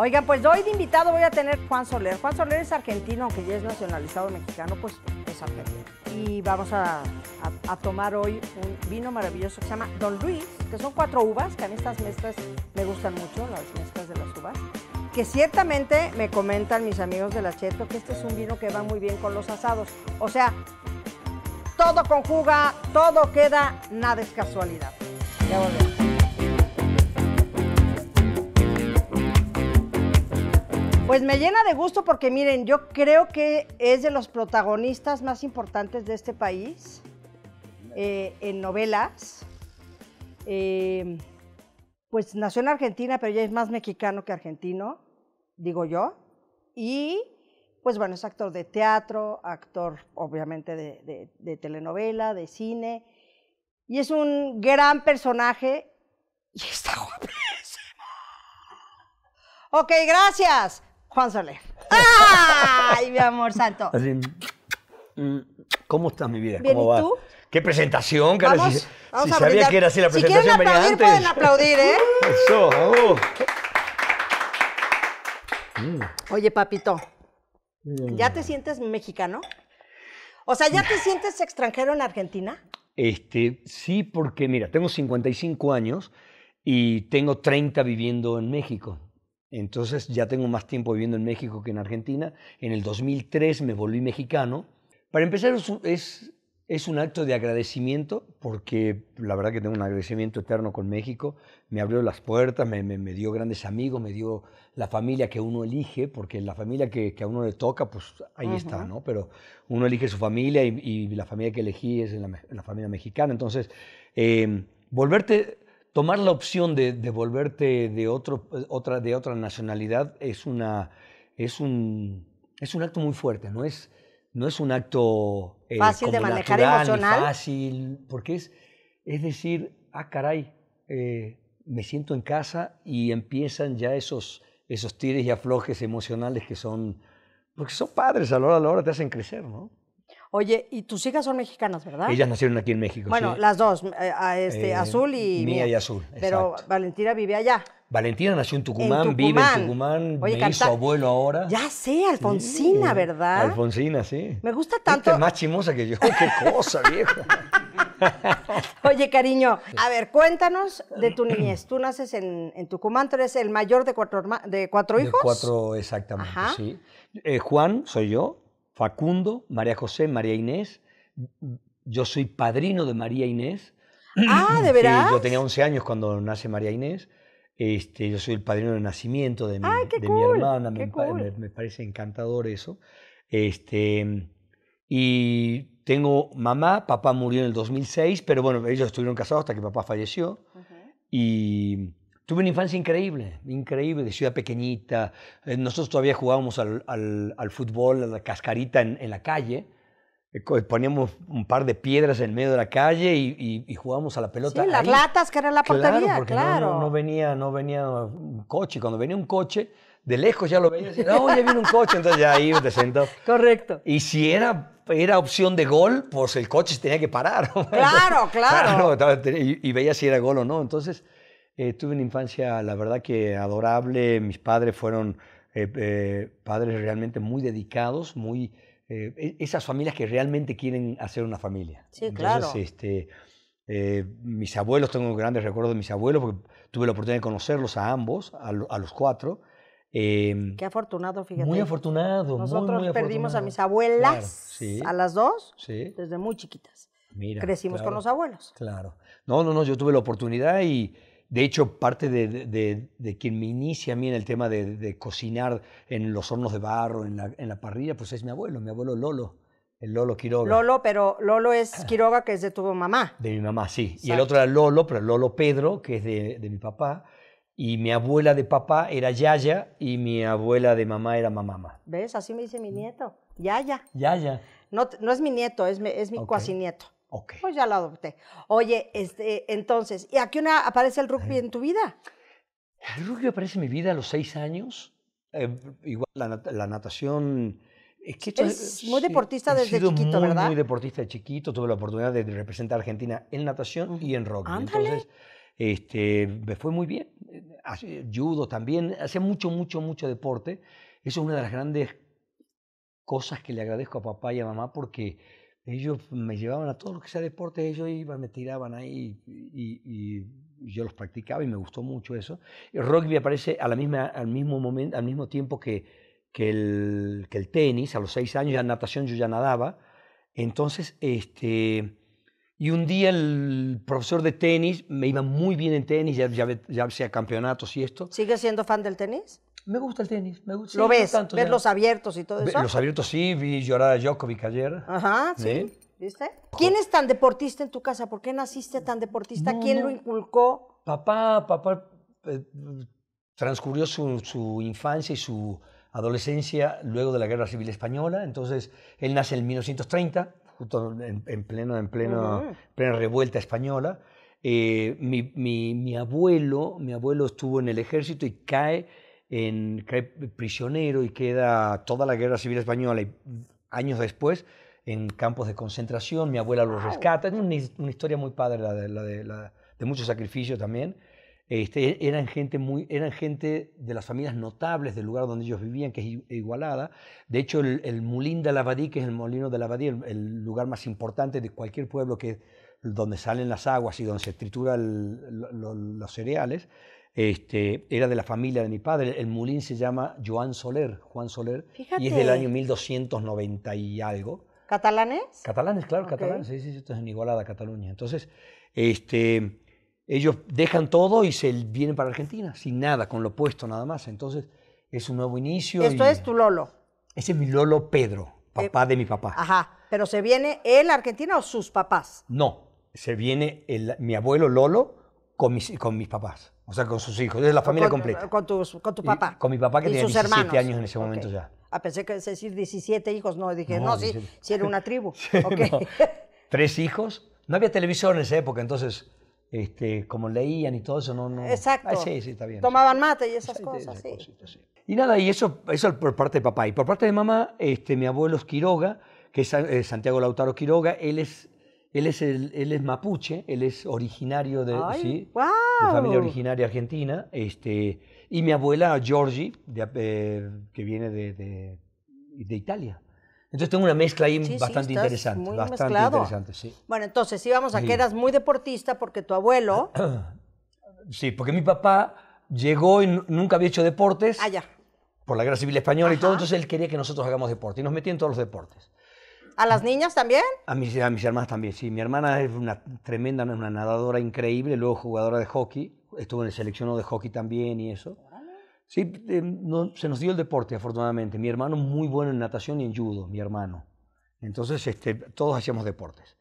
Oigan, pues hoy de invitado voy a tener Juan Soler. Juan Soler es argentino, aunque ya es nacionalizado mexicano, pues es argentino. Y vamos a, tomar hoy un vino maravilloso que se llama Don Luis, que son cuatro uvas, que en estas mezclas me gustan mucho, las mezclas de las uvas. Que ciertamente me comentan mis amigos de la Cheto que este es un vino que va muy bien con los asados. O sea, todo conjuga, todo queda, nada es casualidad. Ya volvemos. Pues me llena de gusto porque miren, yo creo que es de los protagonistas más importantes de este país eh, en novelas. Em, pues nació en Argentina, pero ya es más mexicano que argentino, digo yo. Y pues bueno, es actor de teatro, actor obviamente de, telenovela, de cine. Y es un gran personaje y está guapísimo. Ok, gracias. Juan Soler. ¡Ay, mi amor santo! Mm, ¿Cómo estás, mi vida? ¿Cómo ¿y tú? ¡Qué presentación, si, sabía que era así la presentación, si quieren aplaudir, pueden aplaudir, ¿eh? Eso, vamos. Mm. Oye, papito, ¿ya te sientes mexicano? O sea, ¿ya te sientes extranjero en Argentina? Este, sí, porque mira, tengo 55 años y tengo 30 viviendo en México. Entonces ya tengo más tiempo viviendo en México que en Argentina. En el 2003 me volví mexicano. Para empezar, es, un acto de agradecimiento, porque la verdad que tengo un agradecimiento eterno con México. Me abrió las puertas, me, dio grandes amigos, me dio la familia que uno elige, porque la familia que, a uno le toca, pues ahí está, ¿no? Pero uno elige su familia y, la familia que elegí es la, familia mexicana. Entonces, eh, volverte tomar la opción de, devolverte de, otro, otra, de otra nacionalidad es, una, es, un, es un acto muy fuerte, no es, no es un acto eh, fácil de manejar emocional. Fácil, porque es, es decir, ah, caray, eh, me siento en casa y empiezan ya esos, esos tires y aflojes emocionales que son, porque son padres, a la hora a la hora te hacen crecer, ¿no? Oye, y tus hijas son mexicanas, ¿verdad? Ellas nacieron aquí en México. Bueno, las dos, eh, este, eh, Azul y Mía. y Azul. Pero Valentina vive allá. Valentina nació en Tucumán, vive en Tucumán, Oye, me hizo abuelo ahora. Ya sé, Alfonsina, ¿verdad? Alfonsina, sí. Me gusta tanto. Es más chimosa que yo, qué cosa, viejo. Oye, cariño, a ver, cuéntanos de tu niñez. Tú naces en, Tucumán, tú eres el mayor de cuatro, de cuatro hijos. De cuatro, exactamente, sí. Eh, Juan, soy yo, Facundo, María José, María Inés. Yo soy padrino de María Inés. Ah, ¿de verdad? Yo tenía 11 años cuando nace María Inés. Este, yo soy el padrino de nacimiento de mi, hermana. Me, parece encantador eso. Este, y tengo mamá, papá murió en el 2006, pero bueno, ellos estuvieron casados hasta que papá falleció. Y Tuve una infancia increíble, increíble, de ciudad pequeñita. Eh, nosotros todavía jugábamos al, fútbol, a la cascarita en, la calle. Eh, poníamos un par de piedras en medio de la calle y, jugábamos a la pelota. Sí, las latas que era la portería, claro. Porque No, venía, no venía un coche. Cuando venía un coche, de lejos ya lo veías y no, ya viene un coche, entonces ya ahí te sentó. Correcto. Y si era era opción de gol, pues el coche se tenía que parar. Claro, claro. y, y veía si era gol o no. Entonces, eh, tuve una infancia, la verdad que adorable. Mis padres fueron eh, eh, padres realmente muy dedicados, muy e, esas familias que realmente quieren hacer una familia. Sí, claro. Este, mis abuelos, tengo grandes recuerdos de mis abuelos, porque tuve la oportunidad de conocerlos a ambos, a, los cuatro. Em, Qué afortunado, fíjate. Muy afortunado. Nosotros perdimos a mis abuelas, a las dos, desde muy chiquitas. Crecimos con los abuelos. Claro. No, no, no, yo tuve la oportunidad y, de hecho, parte de, quien me inicia a mí en el tema de, cocinar en los hornos de barro, en la, parrilla, pues es mi abuelo, mi abuelo Lolo, el Lolo Quiroga. Lolo, pero Lolo es ah. Quiroga, que es de tu mamá. De mi mamá, sí. Y el otro era Lolo, pero Lolo Pedro, que es de, mi papá. Y mi abuela de papá era Yaya y mi abuela de mamá era Mamama. ¿Ves? Así me dice mi nieto. Yaya. Yaya. No, no es mi nieto, es, mi, es mi cuasinieto. Okay. Pues ya lo adopté. Oye, este, entonces, ¿y a qué aparece el rugby en tu vida? El rugby aparece en mi vida a los seis años. Eh, igual la, natación. Es que muy deportista desde chiquito, muy, ¿verdad? Muy deportista de chiquito. Tuve la oportunidad de representar a Argentina en natación y en rugby. Entonces, este, me fue muy bien. Judo también. Hacía mucho, mucho, mucho deporte. Eso es una de las grandes cosas que le agradezco a papá y a mamá porque ellos me llevaban a todo lo que sea deporte, ellos iban, me tiraban ahí y, yo los practicaba y me gustó mucho eso. El rugby aparece a la misma, al, mismo momento, al mismo tiempo que, que, el, tenis, a los seis años, ya natación yo ya nadaba. Entonces, este, y un día el profesor de tenis, me iba muy bien en tenis, ya, ya, ya sea campeonatos y esto. ¿Sigue siendo fan del tenis? Me gusta el tenis, me gusta. ¿Lo ves? Tanto, ¿Ves los abiertos y todo eso? Los abiertos sí, vi llorar a Djokovic ayer. Ajá, sí. ¿Viste? ¿Quién es tan deportista en tu casa? ¿Por qué naciste tan deportista? ¿Quién lo inculcó? Papá, papá eh, transcurrió su, infancia y su adolescencia luego de la Guerra Civil Española. Entonces, él nace en 1930, justo en, pleno, en pleno, plena revuelta española. Eh, abuelo, mi abuelo estuvo en el ejército y cae en, prisionero y queda toda la guerra civil española y años después en campos de concentración, mi abuela lo rescata, es una, historia muy padre la de, mucho sacrificio también. Este, eran, gente muy, eran gente de las familias notables del lugar donde ellos vivían, que es Igualada. De hecho, el, Mulín de la Abadí, que es el molino de la Abadí, el, lugar más importante de cualquier pueblo que donde salen las aguas y donde se trituran los cereales, este, era de la familia de mi padre. El mulín se llama Joan Soler, Juan Soler, y es del año 1290 y algo. ¿Catalanes? Catalanes, claro, catalanes. Sí, sí, esto es en Igualada, Cataluña. Entonces, este, ellos dejan todo y se vienen para Argentina, sin nada, con lo puesto nada más. Entonces, es un nuevo inicio. Esto es tu Lolo. Ese es mi Lolo Pedro, eh, papá de mi papá. Ajá. ¿Pero se viene él a Argentina o sus papás? No, se viene mi abuelo Lolo con mis papás. O sea, con sus hijos, es la familia completa. Con, tu papá. con mi papá que tenía 17 años en ese momento ya. Ah, pensé que es decir 17 hijos, no, dije, no, si, era una tribu. Tres hijos, no había televisión en esa época, entonces, este, como leían y todo eso, no... Exacto. sí, sí, está bien. Tomaban mate y esas cosas, sí. Y nada, y eso, eso por parte de papá. Y por parte de mamá, este, mi abuelo es Quiroga, que es eh, Santiago Lautaro Quiroga, él es él es, él es mapuche, él es originario de, de familia originaria argentina. Este, y mi abuela, Georgie, eh, que viene de, de, Italia. Entonces tengo una mezcla ahí bastante interesante. bastante interesante, sí. Bueno, entonces íbamos a que eras muy deportista porque tu abuelo. Sí, porque mi papá llegó y nunca había hecho deportes. Allá. Ah, por la guerra civil española y todo, entonces él quería que nosotros hagamos deporte y nos metía en todos los deportes. ¿A las niñas también? A mis, a mis hermanas también, sí. Mi hermana es una tremenda, una nadadora increíble, luego jugadora de hockey. Estuvo en el seleccionado de hockey también y eso. Sí, no, se nos dio el deporte, afortunadamente. Mi hermano muy bueno en natación y en judo, mi hermano. Entonces, este, todos hacíamos deportes.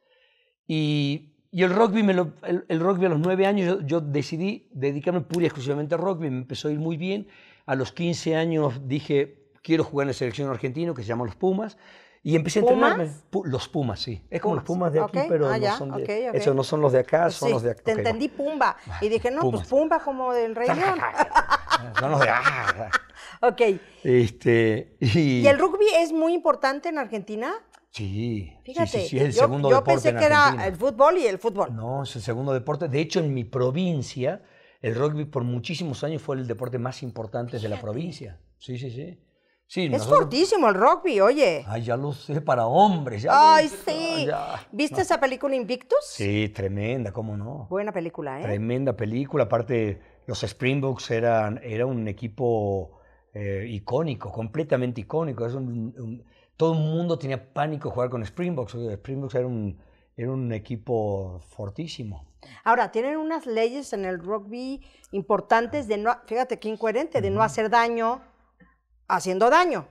Y, y el, rugby el, rugby a los nueve años, yo, decidí dedicarme pura y exclusivamente al rugby. Me empezó a ir muy bien. A los 15 años dije, quiero jugar en la selección argentina, que se llama Los Pumas y empecé a entrenarme. Los Pumas, sí. Es como los Pumas de aquí, pero ah, no, son Esos no son los de acá, pues son los de acá. Te entendí Pumba. Y dije, no, pues Pumba como del Rey León. son los de acá. Ah, ok. Este, y... el rugby es muy importante en Argentina? Sí. Fíjate, sí, yo, yo pensé que era el fútbol y el fútbol. No, es el segundo deporte. De hecho, en mi provincia, el rugby por muchísimos años fue el deporte más importante de la provincia. Sí, sí, sí es fortísimo el rugby, oye. Ay, ya lo sé, para hombres. Ay, sí. ¿Viste esa película Invictus? Sí, tremenda, cómo no. Buena película, ¿eh? Tremenda película. Aparte, los Springboks eran era un equipo eh, icónico, completamente icónico. Es todo el mundo tenía pánico jugar con Springboks. Springboks era un, era un equipo fortísimo. Ahora, tienen unas leyes en el rugby importantes de no, fíjate qué incoherente, de no hacer daño, haciendo daño.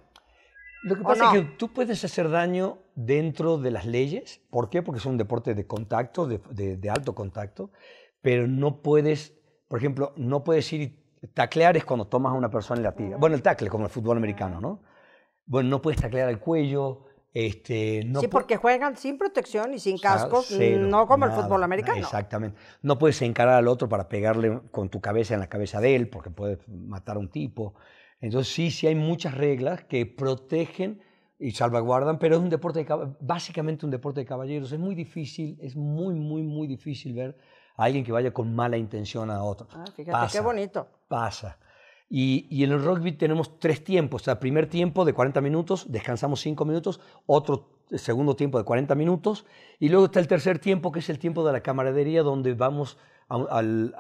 Lo que pasa es que tú puedes hacer daño dentro de las leyes. ¿Por qué? Porque es un deporte de contacto, de, alto contacto, pero no puedes, por ejemplo, no puedes ir y taclear es cuando tomas a una persona en la tira. Bueno, el tacle, como el fútbol americano, ¿no? Bueno, no puedes taclear el cuello, este, no sí, porque juegan sin protección y sin cascos, no como el fútbol americano. Exactamente. No puedes encarar al otro para pegarle con tu cabeza en la cabeza de él, porque puedes matar a un tipo. Entonces sí, sí hay muchas reglas que protegen y salvaguardan, pero es un deporte de, básicamente un deporte de caballeros. Es muy difícil, es muy, muy, muy difícil ver a alguien que vaya con mala intención a otro. Ah, fíjate qué bonito. Pasa. Y, y, en el rugby tenemos tres tiempos. el primer tiempo de 40 minutos, descansamos 5 minutos, otro segundo tiempo de 40 minutos, y luego está el tercer tiempo, que es el tiempo de la camaradería, donde vamos al,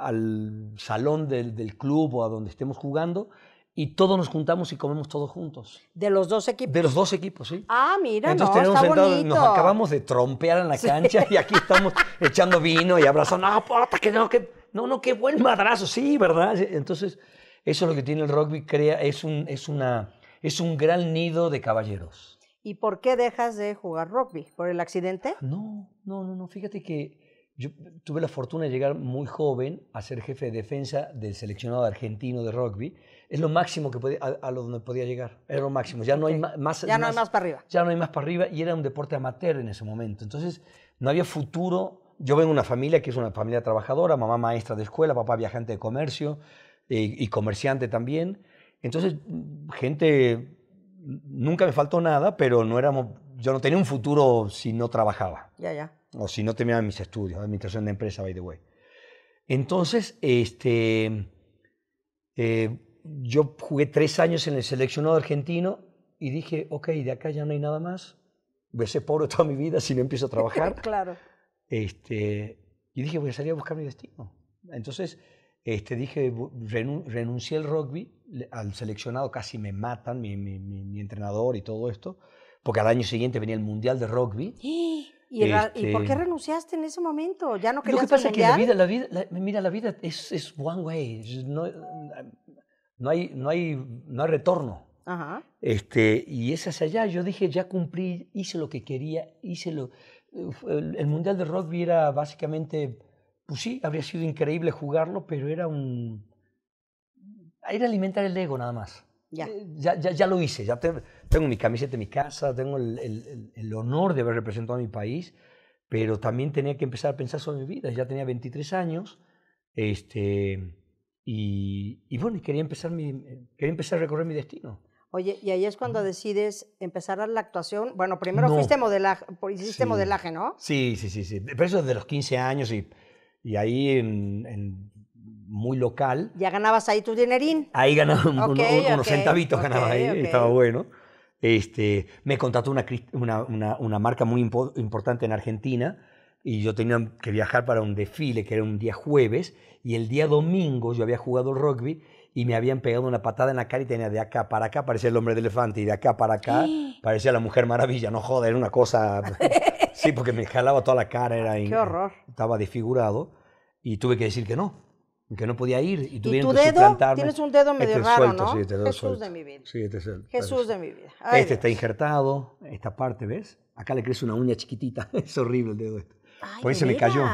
salón del, del club o a donde estemos jugando y todos nos juntamos y comemos todos juntos. ¿De los dos equipos? De los dos equipos, sí. Ah, mira, no, está bonito. Nos acabamos de trompear en la cancha y aquí estamos echando vino y abrazando. No, puta, que no, que... No, no, qué buen madrazo, sí, ¿verdad? Entonces, eso es lo que tiene el rugby, crea, es un, es una, es un gran nido de caballeros. ¿Y por qué dejas de jugar rugby? ¿Por el accidente? No, no, no, no. Fíjate que yo tuve la fortuna de llegar muy joven a ser jefe de defensa del seleccionado argentino de rugby. Es lo máximo que podía, a, lo donde podía llegar. Era lo máximo. Ya no, hay, más, ya no hay más para arriba. Ya no hay más para arriba y era un deporte amateur en ese momento. Entonces, no había futuro. Yo vengo de una familia que es una familia trabajadora, mamá maestra de escuela, papá viajante de comercio eh, y comerciante también. Entonces, gente, nunca me faltó nada, pero no éramos, yo no tenía un futuro si no trabajaba. Ya, ya o si no terminaba mis estudios, administración de empresa, by the way. Entonces, este, eh, yo jugué tres años en el seleccionado argentino y dije, ok, de acá ya no hay nada más, voy a ser pobre toda mi vida si no empiezo a trabajar. claro. Este, y dije, voy a salir a buscar mi destino. Entonces, este, dije, renuncié al rugby, al seleccionado casi me matan, mi, mi, mi, entrenador y todo esto, porque al año siguiente venía el Mundial de Rugby. ¡Ah! ¿Y, por qué este renunciaste en ese momento? Ya no querías Lo que pasa es que la vida, la mira, la vida es, es one way, no, no, hay, no, hay, no hay retorno. Este, y es hacia allá. Yo dije, ya cumplí, hice lo que quería, hice lo... El, el Mundial de Rugby era básicamente, pues sí, habría sido increíble jugarlo, pero era un... Era alimentar el ego nada más. Eh, ya. Ya, ya, lo hice, ya tengo mi camiseta en mi casa, tengo el, honor de haber representado a mi país, pero también tenía que empezar a pensar sobre mi vida. Ya tenía 23 años este, y, bueno, quería empezar, quería empezar a recorrer mi destino. Oye, y ahí es cuando decides empezar la actuación. Bueno, primero fuiste modelaje, hiciste modelaje, ¿no? Sí, sí, sí, sí. Pero eso desde los 15 años y, y ahí en muy local. Ya ganabas ahí tu dinerín. Ahí ganaba unos centavitos, ganaba ahí, estaba bueno. Este, me contrató una, una, una, marca muy importante en Argentina y yo tenía que viajar para un desfile que era un día jueves y el día domingo yo había jugado rugby y me habían pegado una patada en la cara y tenía de acá para acá, parecía el hombre de elefante, y de acá para acá, parecía la mujer maravilla, no joda era una cosa... sí, porque me jalaba toda la cara, era... Estaba desfigurado y tuve que decir que no que no podía ir y tuvieron ¿Y tu que dedo? Tienes un dedo medio este raro, ¿no? este Jesús de mi vida. este Jesús de mi vida. este está injertado, esta parte, ¿ves? Acá le crece una uña chiquitita. es horrible el dedo este. Por ahí se me cayó.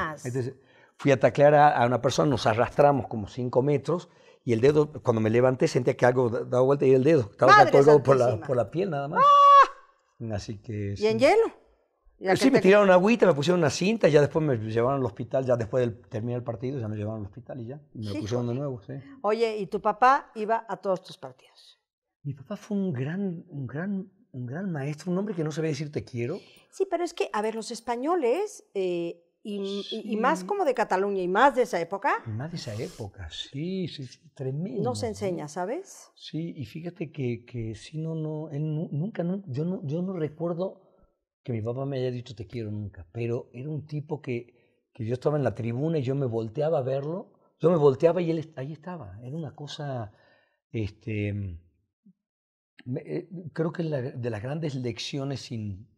fui a taclear a, una persona, nos arrastramos como 5 metros y el dedo, cuando me levanté, sentía que algo daba vuelta y el dedo estaba colgado por la, por la piel nada más. ¡Ah! Así que... ¿Y en hielo? sí, me tiraron agüita, me pusieron una cinta y ya después me llevaron al hospital, ya después de terminar el partido, ya me llevaron al hospital y ya, me lo pusieron de nuevo. Sí. Oye, ¿y tu papá iba a todos tus partidos? Mi papá fue un gran, un gran, un gran maestro, un hombre que no sabía decir te quiero. Sí, pero es que, a ver, los españoles, eh, y, más como de Cataluña, y más de esa época. Y más de esa época, sí, sí, tremendo. No se enseña, ¿sabes? Sí, y fíjate que, si no, no, él nunca, no, yo no, yo no recuerdo que mi papá me haya dicho te quiero nunca, pero era un tipo que, que yo estaba en la tribuna y yo me volteaba a verlo, yo me volteaba y él ahí estaba, era una cosa, este, eh, creo que es de las grandes lecciones sin,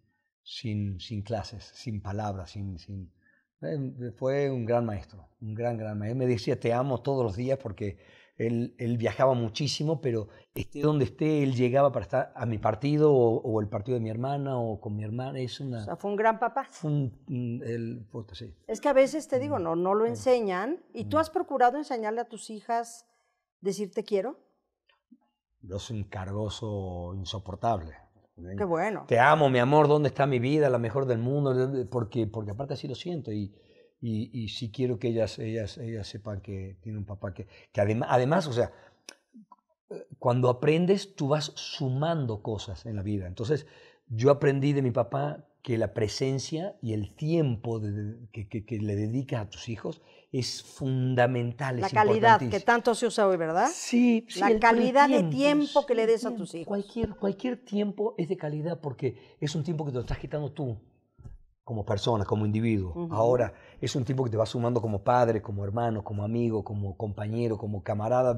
sin, sin clases, sin palabras, sin, sin eh, fue un gran maestro, un gran, gran maestro. me decía te amo todos los días porque él, viajaba muchísimo, pero esté donde esté, él llegaba para estar a mi partido o, el partido de mi hermana o con mi hermana. Es una, o sea, fue un gran papá. Fue el, sí. Es que a veces te digo, mm, no, no lo mm, enseñan. ¿Y tú mm. has procurado enseñarle a tus hijas decir te quiero? Yo soy un cargoso insoportable. ¿eh? Qué bueno. Te amo, mi amor, ¿dónde está mi vida? La mejor del mundo. Porque, porque aparte así lo siento. Y, y, sí quiero que ellas, ellas, ellas sepan que tiene un papá que, que además, o sea, cuando aprendes tú vas sumando cosas en la vida. Entonces, yo aprendí de mi papá que la presencia y el tiempo que, que, le dedicas a tus hijos es fundamental. La calidad que tanto se usa hoy, ¿verdad? Sí, pues sí La calidad de pues, tiempo que le des a tus hijos. Cualquier, cualquier tiempo es de calidad porque es un tiempo que te lo estás quitando tú como persona, como individuo. Ahora es un tipo que te va sumando como padre, como hermano, como amigo, como compañero, como camarada.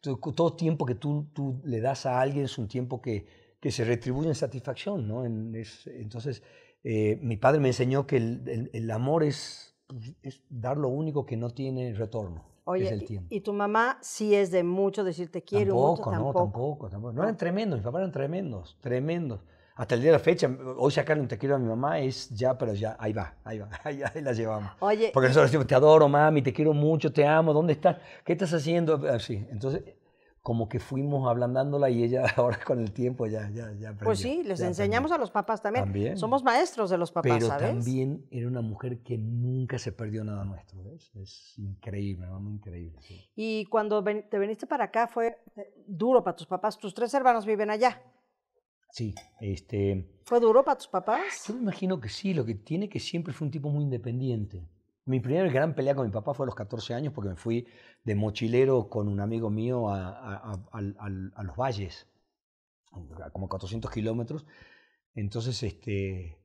todo tiempo que tú, tú, le das a alguien es un tiempo que, que se retribuye en satisfacción. ¿no? En, entonces, eh, mi padre me enseñó que el, amor pues, es, dar lo único que no tiene retorno. Oye, es el tiempo. Y, tu mamá sí es de mucho decirte quiero tampoco, mucho. Tampoco, no, tampoco, tampoco. No eran tremendos, mis papás eran tremendos, tremendos hasta el día de la fecha, hoy sacarle un te quiero a mi mamá es ya, pero ya, ahí va, ahí va, ahí, la llevamos. Oye, Porque nosotros decimos, te adoro, mami, te quiero mucho, te amo, ¿dónde estás? ¿Qué estás haciendo? Así, ah, entonces, como que fuimos ablandándola y ella ahora con el tiempo ya, ya, ya Pues sí, les enseñamos a los papás también. también. Somos maestros de los papás, pero también era una mujer que nunca se perdió nada nuestro, ¿ves? Es increíble, increíble. Y cuando te viniste para acá fue duro para tus papás, tus tres hermanos viven allá. Sí, este... ¿Fue duro para tus papás? Yo me imagino que sí, lo que tiene que siempre fue un tipo muy independiente. Mi primera gran pelea con mi papá fue a los 14 años porque me fui de mochilero con un amigo mío a, a, a, a los valles, como 400 kilómetros. Entonces, este,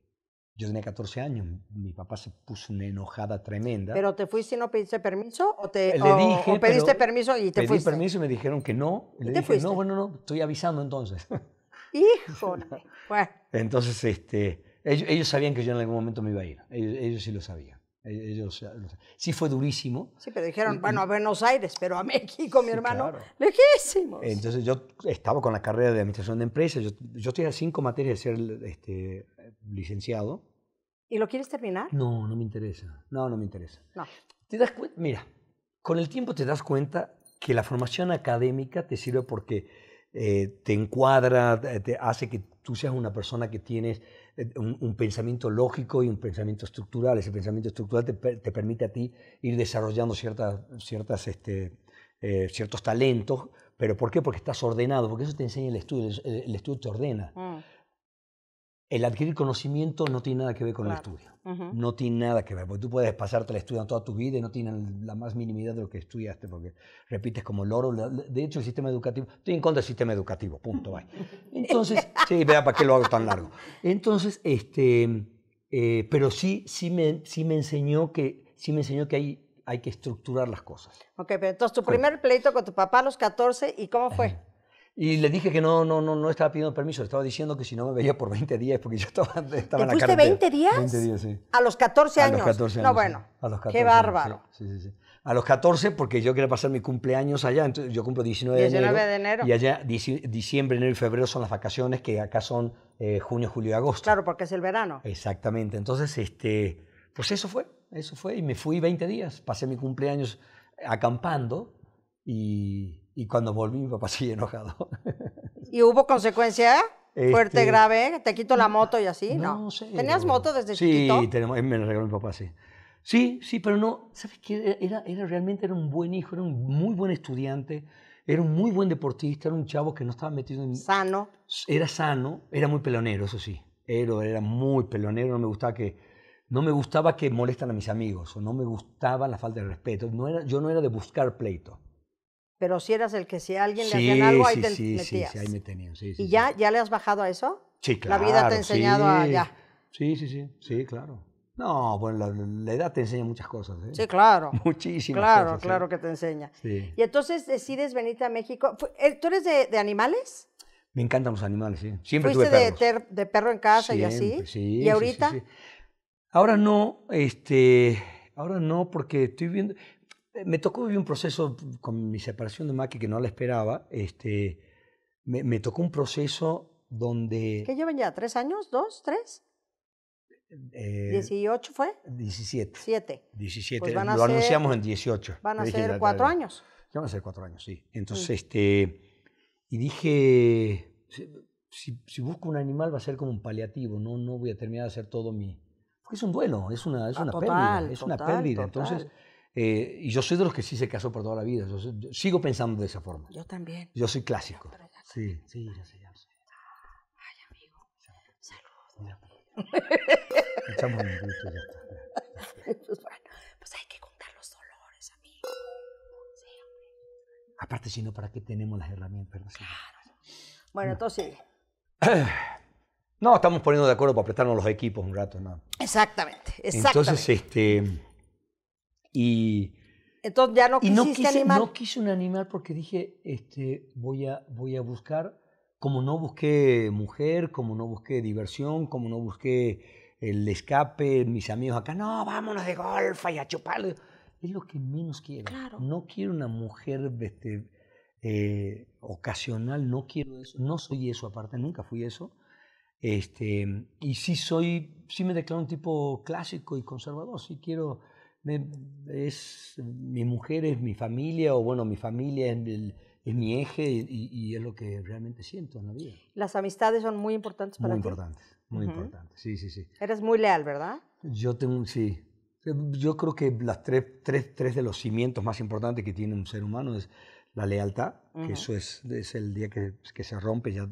yo tenía 14 años, mi papá se puso una enojada tremenda. ¿Pero te fuiste y no pediste permiso? ¿O, te, le dije, o, pediste permiso y te pedí fuiste? Pedí permiso y me dijeron que no. Le dije, no, bueno, no, estoy avisando entonces. Híjole. Bueno. Entonces, este, ellos, sabían que yo en algún momento me iba a ir. Ellos, sí lo sabían. E, ellos, sí fue durísimo. Sí, pero dijeron, bueno, a Buenos Aires, pero a México, mi hermano, lejísimos. Entonces yo estaba con la carrera de administración de empresas, yo, yo tenía cinco materias de ser este, licenciado. ¿Y lo quieres terminar? No, no me interesa. No, no me interesa. No. ¿Te das cuenta? Mira, con el tiempo te das cuenta que la formación académica te sirve porque eh, te encuadra, eh, te hace que tú seas una persona que tienes eh, un, pensamiento lógico y un pensamiento estructural. Ese pensamiento estructural te, permite a ti ir desarrollando ciertas, este, ciertos talentos. ¿Pero por qué? Porque estás ordenado, porque eso te enseña el estudio, el, estudio te ordena. Mm el adquirir conocimiento no tiene nada que ver con el estudio. No tiene nada que ver, porque tú puedes pasarte el estudio toda tu vida y no tienes la más mínima de lo que estudiaste, porque repites como loro. De hecho, el sistema educativo, estoy en contra del sistema educativo, punto, bye. Entonces, sí, vea, ¿para qué lo hago tan largo? Entonces, este, eh, pero sí, sí me, sí me enseñó que, sí me enseñó que hay, hay que estructurar las cosas. Ok, pero entonces tu primer pleito con tu papá a los 14, ¿y cómo fue? Y le dije que no, no, no, no estaba pidiendo permiso, estaba diciendo que si no me veía por 20 días, porque yo estaba, estaba en la fuiste 20 días? 20 días, sí. ¿A los 14 años? A los 14 años. No, bueno. A los 14 qué bárbaro. sí, sí, sí. A los 14, porque yo quería pasar mi cumpleaños allá, entonces yo cumplo 19, de, enero, de enero. Y allá diciembre, enero y febrero son las vacaciones, que acá son eh, junio, julio y agosto. Claro, porque es el verano. Exactamente. Entonces, este, pues eso fue, eso fue. Y me fui 20 días, pasé mi cumpleaños acampando y y cuando volví, mi papá sigue enojado. ¿Y hubo consecuencia? Fuerte, este, grave, te quito la moto y así, ¿no? no sé. ¿Tenías moto desde sí, chiquito? Sí, me la regaló mi papá, sí. Sí, sí, pero no, ¿sabes qué? Era, era, realmente era un buen hijo, era un muy buen estudiante, era un muy buen deportista, era un chavo que no estaba metido en... Sano. Era sano, era muy pelonero, eso sí. Era, era muy pelonero, no me gustaba que... No me gustaba que molestan a mis amigos, o no me gustaba la falta de respeto. No era, yo no era de buscar pleito pero si eras el que si a alguien le hacían algo, ahí te te sí, sí, Sí, ahí me sí, ¿Y ya, ya le has bajado a eso? Sí, claro. La vida te ha enseñado a ya. Sí, sí, sí, sí, claro. No, bueno, la, edad te enseña muchas cosas. ¿eh? Sí, claro. Muchísimas claro, Claro, ¿eh? claro que te enseña. Y entonces decides venirte a México. Eh, ¿Tú eres de, animales? Me encantan los animales, sí. Siempre ¿Fuiste tuve perros. De, de, perro en casa y así? Sí. ¿Y ahorita? Ahora no, este, ahora no, porque estoy viendo, eh, me tocó vivir un proceso con mi separación de Maki que no la esperaba. Este, me, me tocó un proceso donde... ¿Qué llevan ya? ¿Tres años? ¿Dos? ¿Tres? Eh, ¿18 fue? 17. ¿Siete? 17. Pues lo anunciamos en 18. Van a ser cuatro años. Ya van a ser cuatro años, sí. Entonces, este... Y dije, si, si, busco un animal va a ser como un paliativo, no, no voy a terminar de hacer todo mi... Porque es un duelo, es una, es ah, una pérdida, es una pérdida. Entonces eh, y yo soy de los que sí se casó por toda la vida. sigo pensando de esa forma. Yo también. Yo soy clásico. sí, sí, ya sé, ya sé. Ay, amigo. Saludos. Echamos un ya Pues hay que contar los dolores, amigo. Sí, Aparte, si no, ¿para qué tenemos las herramientas? Claro. Bueno, entonces No, estamos poniendo de acuerdo para apretarnos los equipos un rato, ¿no? Exactamente, exactamente. Entonces, este y, Entonces ya no, quise No un animal porque dije, este, voy, a, voy a buscar, como no busqué mujer, como no busqué diversión, como no busqué el escape, mis amigos acá, no, vámonos de golfa y a chuparlo. Es lo que menos quiero. No quiero una mujer este, eh, ocasional, no quiero eso. No soy eso aparte, nunca fui eso. Este, y sí soy, sí me declaro un tipo clásico y conservador, sí quiero es, mi mujer es mi familia, o bueno, mi familia es, mi eje y, es lo que realmente siento en la vida. Las amistades son muy importantes para muy Importantes, muy importantes, sí, sí, sí. Eres muy leal, ¿verdad? Yo tengo, sí. Yo creo que las tres, tres, tres de los cimientos más importantes que tiene un ser humano es la lealtad, que eso es, es el día que, que se rompe, ya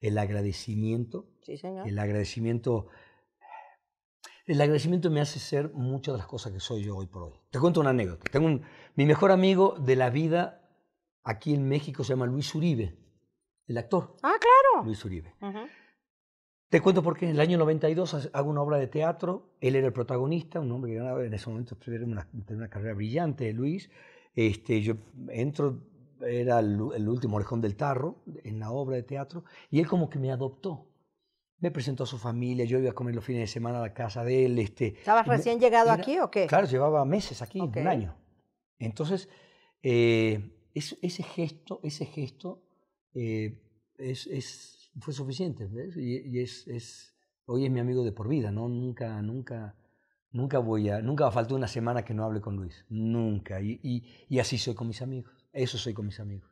el agradecimiento. Sí, señor. El agradecimiento el agradecimiento me hace ser muchas de las cosas que soy yo hoy por hoy. Te cuento una anécdota. Tengo mi mejor amigo de la vida aquí en México se llama Luis Uribe, el actor. Ah, claro. Luis Uribe. Te cuento porque en el año 92 hago una obra de teatro, él era el protagonista, un hombre que en ese momento pues, tenía una, carrera brillante, Luis. Este, yo entro, era el, el último orejón del tarro en la obra de teatro, y él como que me adoptó me presentó a su familia, yo iba a comer los fines de semana a la casa de él. Este, ¿Estabas recién llegado aquí o qué? Claro, llevaba meses aquí, un año. Entonces, eh, ese gesto, ese gesto eh, fue suficiente, Y, es, hoy es mi amigo de por vida, ¿no? Nunca, nunca, nunca voy a, nunca faltó una semana que no hable con Luis, nunca. Y, así soy con mis amigos, eso soy con mis amigos.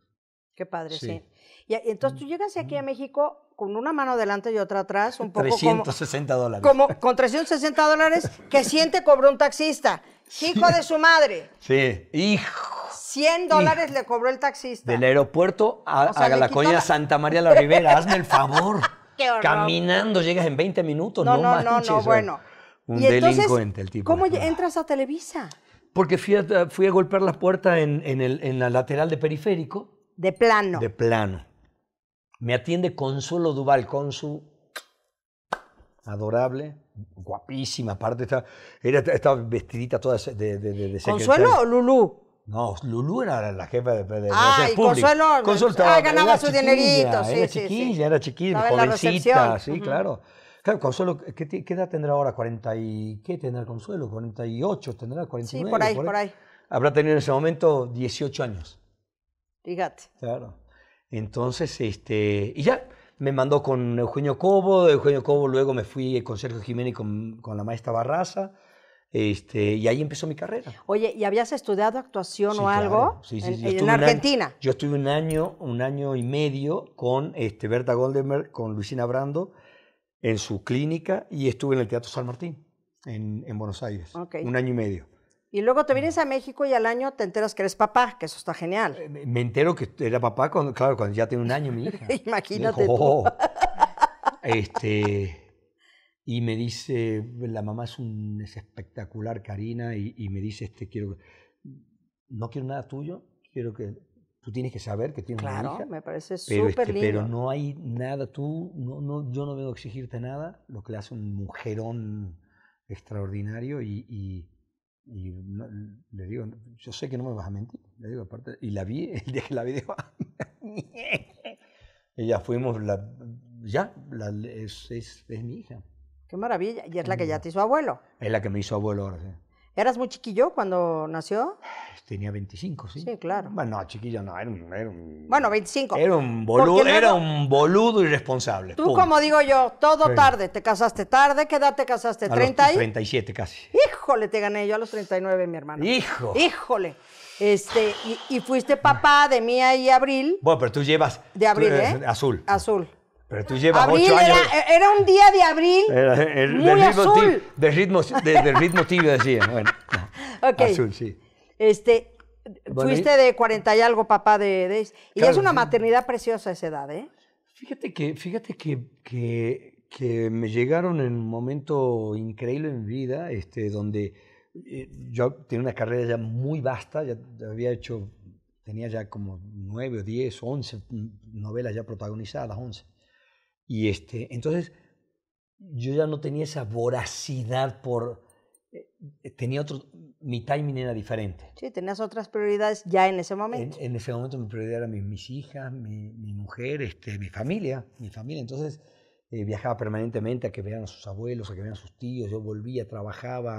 Qué padre, sí. Y entonces mm, tú llegas aquí a México con una mano delante y otra atrás, un poco 360 dólares. Como con 360 dólares que siente cobró un taxista. Hijo de su madre. Sí, hijo. 100 dólares le cobró el taxista. Del aeropuerto a, la coña Santa María la Rivera, hazme el favor. Caminando llegas en 20 minutos, no No, no, no, bueno. Un delincuente el tipo. ¿Cómo este. entras a Televisa? Porque fui a, golpear la puerta en, en la lateral de periférico. De plano. De plano. Me atiende Consuelo Duval, su adorable, guapísima, aparte estaba, era, estaba vestidita toda de, de, ¿Consuelo o Lulú? No, Lulú era la jefa de, de ah, y Consuelo, Consuelo ah, ganaba su dinerito, sí, Era chiquilla, era chiquilla, jovencita, sí, claro. Claro, Consuelo, ¿qué, edad tendrá ahora? ¿40 y qué tendrá Consuelo? ¿48 tendrá? ¿49? Sí, por ahí, por ahí. Por ahí. Habrá tenido en ese momento 18 años. Fíjate. Claro. Entonces, este, y ya, me mandó con Eugenio Cobo, Eugenio Cobo luego me fui con Sergio Jiménez con, con la maestra Barraza, este, y ahí empezó mi carrera. Oye, ¿y habías estudiado actuación o algo? Sí, sí, en, Argentina. yo estuve un año, un año y medio con este, Berta Goldenberg, con Luisina Brando, en su clínica, y estuve en el Teatro San Martín, en, Buenos Aires, un año y medio. Y luego te mm. vienes a México y al año te enteras que eres papá, que eso está genial. Eh, me entero que era papá cuando, claro, cuando ya tiene un año mi hija. Imagínate. Oh. este, y me dice, la mamá es, un, espectacular, Karina, y, me dice, este, quiero, no quiero nada tuyo, quiero que tú tienes que saber que tienes una hija. me parece súper este, lindo. Pero no hay nada, tú, no, no, yo no vengo exigirte nada, lo que le hace un mujerón extraordinario y y le digo, yo sé que no me vas a mentir. Le digo, aparte, y la vi, el día que la vi, y ya fuimos, la, ya, la, es, es, es, mi hija. Qué maravilla. Y es la que ya mm. te hizo abuelo. Es la que me hizo abuelo ahora, ¿Eras muy chiquillo cuando nació? Tenía 25, sí. Sí, claro. Bueno, no, chiquillo no, era un... bueno, 25. Era un boludo, era un boludo irresponsable. Tú, como digo yo, todo tarde, te casaste tarde, ¿qué edad te casaste? ¿30 a los 37 casi. Híjole, te gané yo a los 39, mi hermano. Hijo. Híjole. Este, y, fuiste papá de Mía y Abril. Bueno, pero tú llevas... De Abril, ¿eh? Azul. Azul. Pero tú llevas abril ocho era, Era un día de abril era, del ritmo azul. Tibio, del ritmo, de, del ritmo tibio, decía. Bueno, okay. azul, sí. Este, fuiste de 40 y algo papá de... de y es una maternidad preciosa esa edad, ¿eh? Fíjate que, fíjate que, que, me llegaron en un momento increíble en mi vida, este, donde eh, yo tenía una carrera ya muy vasta, ya había hecho, tenía ya como 9 o 10, 11 novelas ya protagonizadas, 11. Y este, entonces yo ya no tenía esa voracidad por... Eh, eh, tenía otro, mi timing era diferente. Sí, tenías otras prioridades ya en ese momento. En, ese momento mi prioridad era mis, hijas, mi, mujer, este, mi familia, mi familia. Entonces eh, viajaba permanentemente a que vean a sus abuelos, a que vean a sus tíos. Yo volvía, trabajaba,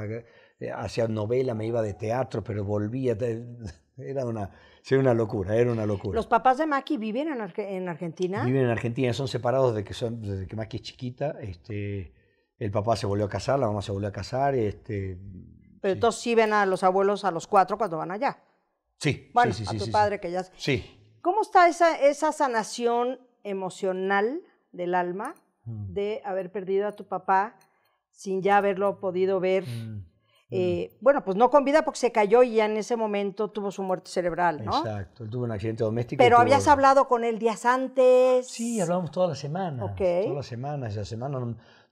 hacía novela, me iba de teatro, pero volvía. Era una, Sí, una locura, era una locura. ¿Los papás de Maki viven en, Argentina? Viven en Argentina, son separados desde que, son, desde que Maki es chiquita. Este, el papá se volvió a casar, la mamá se volvió a casar. Este, Pero todos entonces sí ven a los abuelos a los cuatro cuando van allá. Sí, bueno, sí, a tu padre que ya... Sí. ¿Cómo está esa, sanación emocional del alma mm. de haber perdido a tu papá sin ya haberlo podido ver? Mm. Eh, bueno, pues no con vida porque se cayó y ya en ese momento tuvo su muerte cerebral, Exacto, tuvo un accidente doméstico. Pero habías hablado con él días antes. Sí, hablábamos todas las semanas. Todas las semanas, esa semana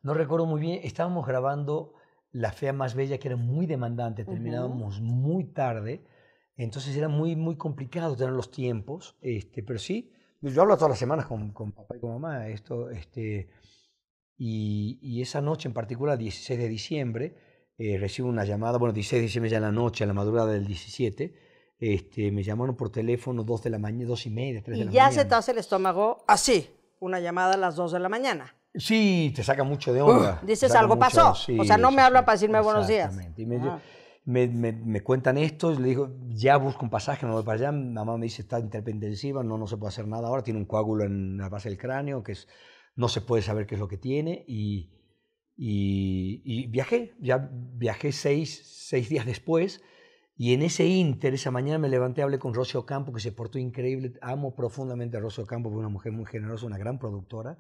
No, recuerdo muy bien, estábamos grabando La Fea Más Bella, que era muy demandante, terminábamos muy tarde, entonces era muy, muy complicado tener los tiempos, este, pero sí, yo hablo todas las semanas con, papá y con mamá, esto, este, y, y esa noche en particular, 16 de diciembre, eh, recibo una llamada, bueno, 16 de en la noche, a la madrugada del 17, este, me llamaron por teléfono 2 de la mañana, 2 y media, 3 de la mañana. Y ya se te hace el estómago así, ah, una llamada a las 2 de la mañana. Sí, te saca mucho de onda. dices, algo pasó. o sea, no me habla para decirme buenos días. Exactamente. Ah. me, me, cuentan esto, le digo, ya busco un pasaje, me voy para allá. Mamá me dice, está interpendensiva, no, no se puede hacer nada ahora. Tiene un coágulo en la base del cráneo, que es, no se puede saber qué es lo que tiene. Y y, viajé, ya viajé seis, días después y en ese inter, esa mañana me levanté, hablé con Rocío Campo, que se portó increíble, amo profundamente a Rocío Campo, fue una mujer muy generosa, una gran productora,